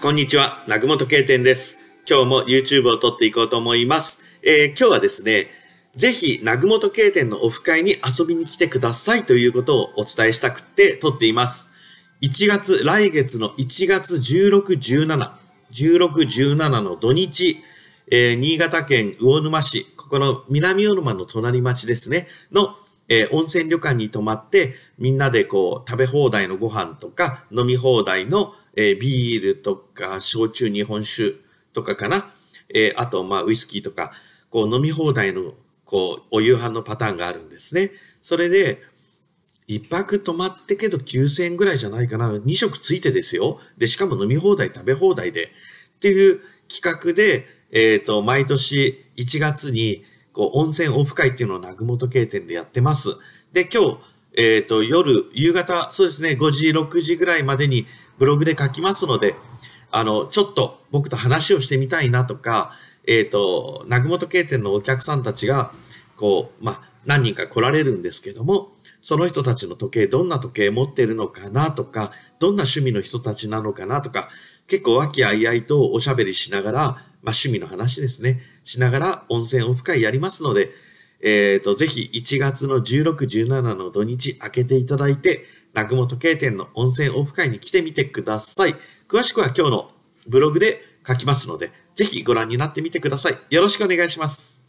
こんにちは、なぐもと計店です。今日も YouTube を撮っていこうと思います。えー、今日はですね、ぜひ、なぐもと計店のオフ会に遊びに来てくださいということをお伝えしたくて撮っています。1月、来月の1月16、17、16、17の土日、えー、新潟県魚沼市、ここの南魚沼の隣町ですね、のえー、温泉旅館に泊まって、みんなでこう、食べ放題のご飯とか、飲み放題の、えー、ビールとか、焼酎日本酒とかかな。えー、あと、まあ、ウイスキーとか、こう、飲み放題の、こう、お夕飯のパターンがあるんですね。それで、一泊泊まってけど9000円ぐらいじゃないかな。2食ついてですよ。で、しかも飲み放題、食べ放題で。っていう企画で、えっ、ー、と、毎年1月に、こう温泉オフ会っていうのを南雲経店でやってます。で、今日、えっ、ー、と、夜、夕方、そうですね、5時、6時ぐらいまでにブログで書きますので、あの、ちょっと僕と話をしてみたいなとか、えっ、ー、と、南雲経店のお客さんたちが、こう、まあ、何人か来られるんですけども、その人たちの時計、どんな時計持ってるのかなとか、どんな趣味の人たちなのかなとか、結構和気あいあいとおしゃべりしながら、まあ、趣味の話ですね。しながら温泉オフ会やりますので、えっ、ー、と、ぜひ1月の16、17の土日開けていただいて、南雲時計店の温泉オフ会に来てみてください。詳しくは今日のブログで書きますので、ぜひご覧になってみてください。よろしくお願いします。